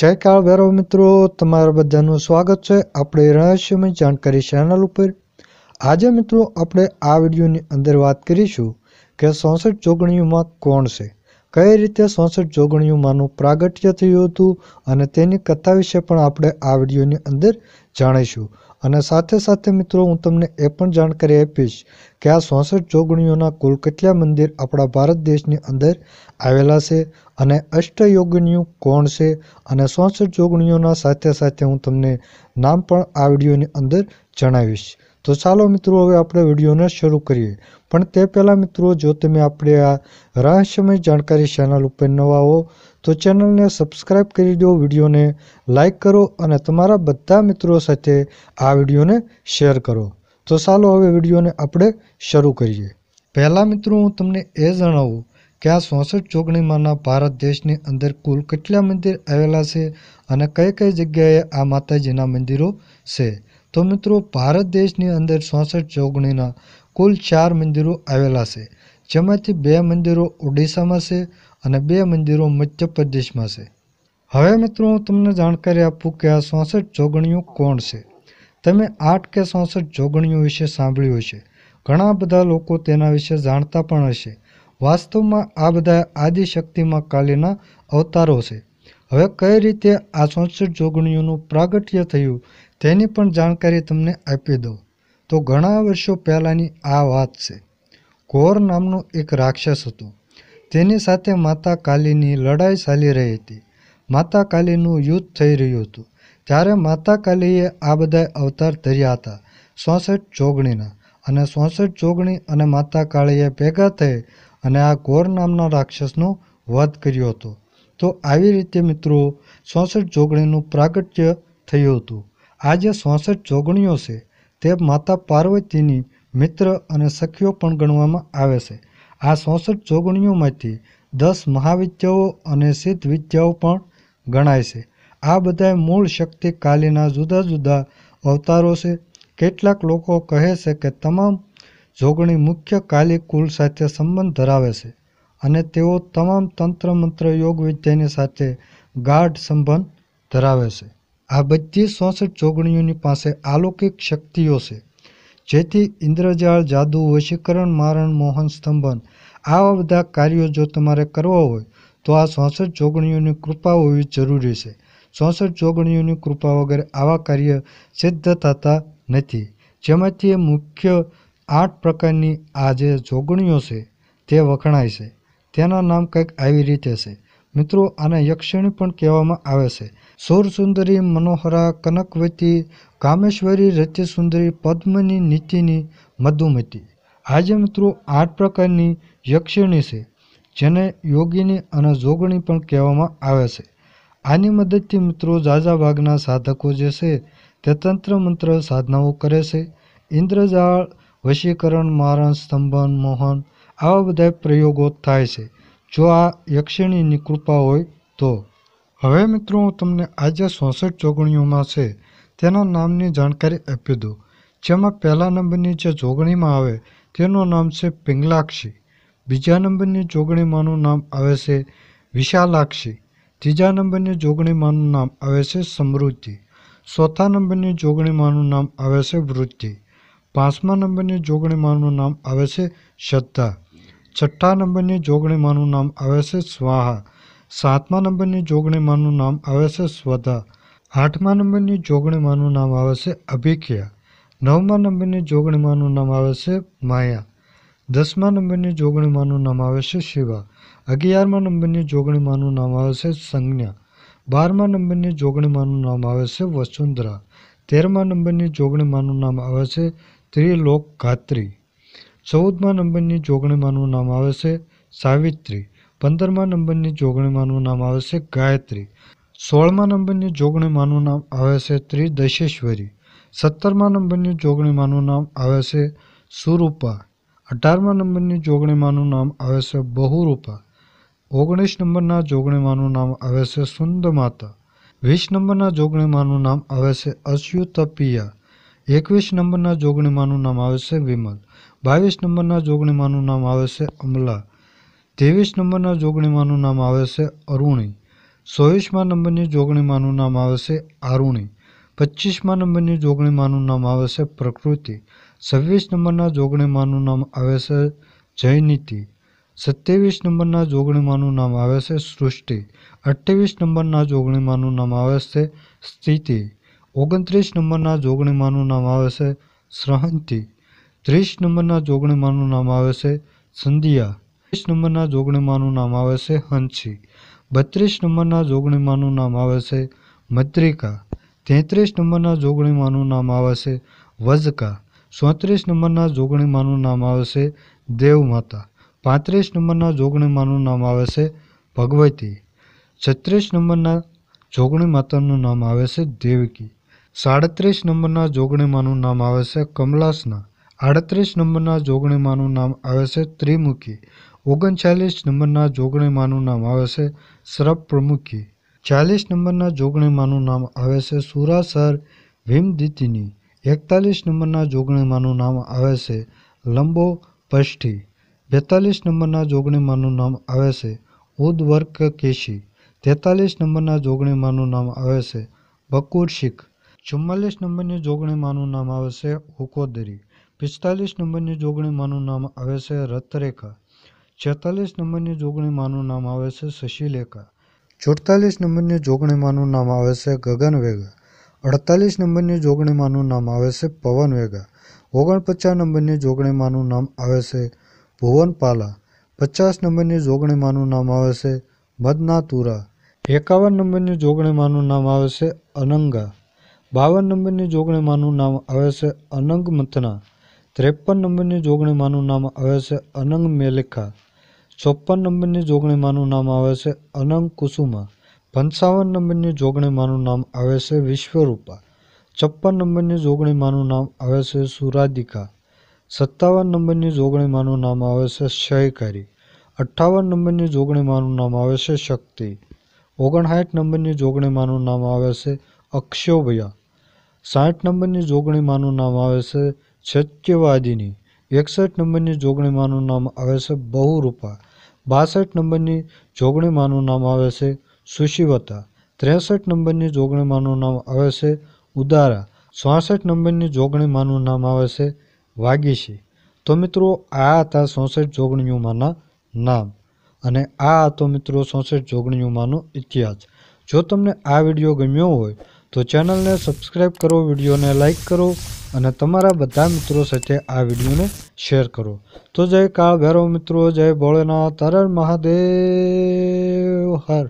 જય કાળ ભૈરવ મિત્રો તમારા બધાનું સ્વાગત છે આપણે રહસ્યમય જાણકારી ચેનલ ઉપર આજે મિત્રો આપણે આ વિડીયોની અંદર વાત કરીશું કે સોસઠ જોગણીઓમાં કોણ છે કઈ રીતે સોસઠ જોગણીઓમાંનું પ્રાગટ્ય થયું હતું અને તેની કથા વિશે પણ આપણે આ વિડીયોની અંદર જાણીશું અને સાથે સાથે મિત્રો હું તમને એ પણ જાણકારી આપીશ કે આ ચોસઠ જોગણીઓના કુલ કેટલા મંદિર આપણા ભારત દેશની અંદર આવેલા છે અને અષ્ટયોગિનીઓ કોણ છે અને ચોસઠ જોગણીઓના સાથે સાથે હું તમને નામ પણ આ વિડીયોની અંદર જણાવીશ તો ચાલો મિત્રો હવે આપણે વિડીયોને શરૂ કરીએ પણ તે પહેલાં મિત્રો જો તમે આપણે આ રહસ્યમય જાણકારી ચેનલ ઉપર નવા હો તો ચેનલને સબસ્ક્રાઇબ કરી દો વિડીયોને લાઇક કરો અને તમારા બધા મિત્રો સાથે આ વિડીયોને શેર કરો તો ચાલો હવે વિડીયોને આપણે શરૂ કરીએ પહેલાં મિત્રો હું તમને એ જણાવું કે આ ચોસઠ ચોગણીમાંના ભારત દેશની અંદર કુલ કેટલા મંદિર આવેલા છે અને કઈ કઈ જગ્યાએ આ માતાજીના મંદિરો છે તો મિત્રો ભારત દેશની અંદર ચોસઠ ચોગણીના કુલ ચાર મંદિરો આવેલા છે જેમાંથી બે મંદિરો ઓડિશામાં છે અને બે મંદિરો મધ્યપ્રદેશમાં છે હવે મિત્રો હું તમને જાણકારી આપું કે આ ચોસઠ જોગણીઓ કોણ છે તમે આઠ કે ચોસઠ જોગણીઓ વિશે સાંભળ્યું હશે ઘણા બધા લોકો તેના વિશે જાણતા પણ હશે વાસ્તવમાં આ બધા આદિશક્તિમાં કાલીના અવતારો છે હવે કઈ રીતે આ સોંસઠ જોગણીઓનું પ્રાગટ્ય થયું તેની પણ જાણકારી તમને આપી દઉં તો ઘણા વર્ષો પહેલાંની આ વાત છે ઘોર નામનો એક રાક્ષસ હતો તેની સાથે માતા કાલીની લડાઈ ચાલી રહી હતી માતા કાલીનું યુદ્ધ થઈ રહ્યું હતું ત્યારે માતા કાલીએ આ બધા અવતાર ધર્યા હતા ચોસઠ જોગણીના અને ચોસઠ જોગણી અને માતા કાળીએ ભેગા થઈ અને આ ઘોર નામના રાક્ષસનો વધ કર્યો હતો તો આવી રીતે મિત્રો ચોસઠ જોગણીનું પ્રાગટ્ય થયું હતું આ જે ચોસઠ જોગણીઓ છે તે માતા પાર્વતીની મિત્ર અને સખીઓ પણ ગણવામાં આવે છે આ ચોસઠ જોગણીઓમાંથી દસ મહાવિદ્યાઓ અને સિદ્ધ વિદ્યાઓ પણ ગણાય છે આ બધા મૂળ શક્તિ કાલીના જુદા જુદા અવતારો છે કેટલાક લોકો કહે છે કે તમામ જોગણી મુખ્ય કાલી કુલ સાથે સંબંધ ધરાવે છે અને તેઓ તમામ તંત્ર મંત્ર યોગ વિદ્યાની સાથે ગાઢ સંબંધ ધરાવે છે આ બધી ચોસઠ જોગણીઓની પાસે અલૌકિક શક્તિઓ છે જેથી ઇન્દ્રજાળ જાદુ વશીકરણ મારણ મોહન સ્તંભન આવા બધા કાર્યો જો તમારે કરવા હોય તો આ ચોસઠ જોગણીઓની કૃપા હોવી જરૂરી છે ચોસઠ જોગણીઓની કૃપા વગર આવા કાર્ય સિદ્ધ થતા નથી જેમાંથી મુખ્ય આઠ પ્રકારની આ જે જોગણીઓ છે તે વખણાય છે તેના નામ કંઈક આવી રીતે છે મિત્રો આને યક્ષિણી પણ કહેવામાં આવે છે સુંદરી મનોહરા કનકવતી કામેશ્વરી રત્યસુંદરી પદ્મની નીતિની મધુમતી આજે મિત્રો આઠ પ્રકારની યક્ષિણી છે જેને યોગીની અને જોગણી પણ કહેવામાં આવે છે આની મદદથી મિત્રો ભાગના સાધકો જે છે તે તંત્ર મંત્ર સાધનાઓ કરે છે ઇન્દ્રજાળ વશીકરણ મારણ સ્તંભન મોહન આવા બધા પ્રયોગો થાય છે જો આ યક્ષિણીની કૃપા હોય તો હવે મિત્રો હું તમને આજે ચોસઠ ચોગણીઓમાં છે તેના નામની જાણકારી આપી દઉં જેમાં પહેલા નંબરની જે જોગણીમાં આવે તેનું નામ છે પિંગલાક્ષી બીજા નંબરની જોગણીમાંનું નામ આવે છે વિશાલાક્ષી ત્રીજા નંબરની જોગણીમાંનું નામ આવે છે સમૃદ્ધિ ચોથા નંબરની જોગણીમાંનું નામ આવે છે વૃદ્ધિ પાંચમા નંબરની જોગણીમાંનું નામ આવે છે શ્રદ્ધા છઠ્ઠા નંબરની જોગણીમાંનું નામ આવે છે સ્વાહા સાતમા નંબરની જોગણીમાંનું નામ આવે છે સ્વધા આઠમા નંબરની જોગણીમાંનું નામ આવે છે અભિખ્યા નવમા નંબરની જોગણીમાંનું નામ આવે છે માયા દસમા નંબરની જોગણીમાંનું નામ આવે છે શિવા અગિયારમા નંબરની જોગણીમાંનું નામ આવે છે સંજ્ઞા બારમા નંબરની જોગણીમાંનું નામ આવે છે વસુંધરા તેરમા નંબરની જોગણીમાંનું નામ આવે છે ત્રિલોક ગાત્રી ચૌદમા નંબરની જોગણીમાંનું નામ આવે છે સાવિત્રી પંદરમા નંબરની જોગણીમાંનું નામ આવે છે ગાયત્રી સોળમા નંબરની જોગણીમાંનું નામ આવે છે ત્રિદશેશ્વરી સત્તરમા નંબરની જોગણીમાંનું નામ આવે છે સુરૂપા અઢારમા નંબરની જોગણીમાંનું નામ આવે છે બહુરૂપા ઓગણીસ નંબરના જોગણીમાંનું નામ આવે છે સુંદમાતા વીસ નંબરના જોગણીમાંનું નામ આવે છે અચ્યુતપિયા એકવીસ નંબરના જોગણીમાંનું નામ આવે છે વિમલ બાવીસ નંબરના જોગણીમાંનું નામ આવે છે અમલા ત્રેવીસ નંબરના જોગણીમાંનું નામ આવે છે અરુણી ચોવીસમાં નંબરની જોગણીમાંનું નામ આવે છે આરુણી પચીસમાં નંબરની જોગણીમાંનું નામ આવે છે પ્રકૃતિ છવ્વીસ નંબરના જોગણીમાંનું નામ આવે છે જયનીતિ સત્યાવીસ નંબરના જોગણીમાંનું નામ આવે છે સૃષ્ટિ અઠ્યાવીસ નંબરના જોગણીમાંનું નામ આવે છે સ્થિતિ ઓગણત્રીસ નંબરના જોગણીમાનું નામ આવે છે શ્રહંતી ત્રીસ નંબરના જોગણીમાનું નામ આવે છે સંધિયા ત્રીસ નંબરના જોગણીમાનું નામ આવે છે હંસી બત્રીસ નંબરના જોગણીમાનું નામ આવે છે મત્રિકા તેત્રીસ નંબરના જોગણીમાનું નામ આવે છે વજકા ચોત્રીસ નંબરના જોગણીમાનું નામ આવે છે દેવમાતા પાંત્રીસ નંબરના જોગણીમાનું નામ આવે છે ભગવતી છત્રીસ નંબરના જોગણી માતાનું નામ આવે છે દેવકી સાડત્રીસ નંબરના જોગણીમાંનું નામ આવે છે કમલાસના આડત્રીસ નંબરના જોગણીમાંનું નામ આવે છે ત્રિમુખી ઓગણચાલીસ નંબરના જોગણીમાંનું નામ આવે છે સરપ પ્રમુખી ચાલીસ નંબરના જોગણીમાંનું નામ આવે છે સુરાસર ભીમદિતિની એકતાલીસ નંબરના જોગણીમાંનું નામ આવે છે લંબો પષ્ઠી બેતાલીસ નંબરના જોગણીમાંનું નામ આવે છે ઉદવર્ક કેશી તેતાલીસ નંબરના જોગણીમાંનું નામ આવે છે બકુર શીખ ચુમ્માલીસ નંબરની જોગણીમાંનું નામ આવે છે હુકોદરી પિસ્તાલીસ નંબરની જોગણીમાંનું નામ આવે છે રતરેખા છેતાલીસ નંબરની જોગણીમાંનું નામ આવે છે શશિલેખા ચુડતાલીસ નંબરની જોગણીમાંનું નામ આવે છે ગગન વેગા અડતાલીસ નંબરની જોગણીમાંનું નામ આવે છે પવન વેગા ઓગણપચાસ નંબરની જોગણીમાંનું નામ આવે છે ભુવનપાલા પચાસ નંબરની જોગણીમાંનું નામ આવે છે મદનાતુરા એકાવન નંબરની જોગણીમાંનું નામ આવે છે અનંગા બાવન નંબરની જોગણીમાંનું નામ આવે છે અનંગ મથના ત્રેપન નંબરની જોગણીમાંનું નામ આવે છે અનંગ મેલેખા ચોપન નંબરની જોગણીમાંનું નામ આવે છે અનંગ કુસુમા પંચાવન નંબરની જોગણીમાંનું નામ આવે છે વિશ્વરૂપા છપ્પન નંબરની જોગણીમાંનું નામ આવે છે સુરાદિકા સત્તાવન નંબરની જોગણીમાંનું નામ આવે છે શયકારી અઠ્ઠાવન નંબરની જોગણીમાંનું નામ આવે છે શક્તિ ઓગણસાઠ નંબરની જોગણીમાંનું નામ આવે છે અક્ષોભયા સાઠ નંબરની જોગણીમાંનું નામ આવે છે સત્યવાદિની એકસઠ નંબરની જોગણીમાંનું નામ આવે છે બહુરૂપા બાસઠ નંબરની જોગણીમાંનું નામ આવે છે સુશીવતા ત્રેસઠ નંબરની જોગણીમાંનું નામ આવે છે ઉદારા ચોસઠ નંબરની જોગણીમાંનું નામ આવે છે વાગીશી તો મિત્રો આ હતા ચોસઠ જોગણીઓમાંના નામ અને આ હતો મિત્રો ચોસઠ જોગણીઓમાંનો ઇતિહાસ જો તમને આ વિડીયો ગમ્યો હોય તો ચેનલને સબસ્ક્રાઈબ કરો વિડીયોને લાઇક કરો અને તમારા બધા મિત્રો સાથે આ વિડીયોને શેર કરો તો જય કાળ ભૈરવ મિત્રો જય ભોળેનાથ હરણ મહાદેવ હર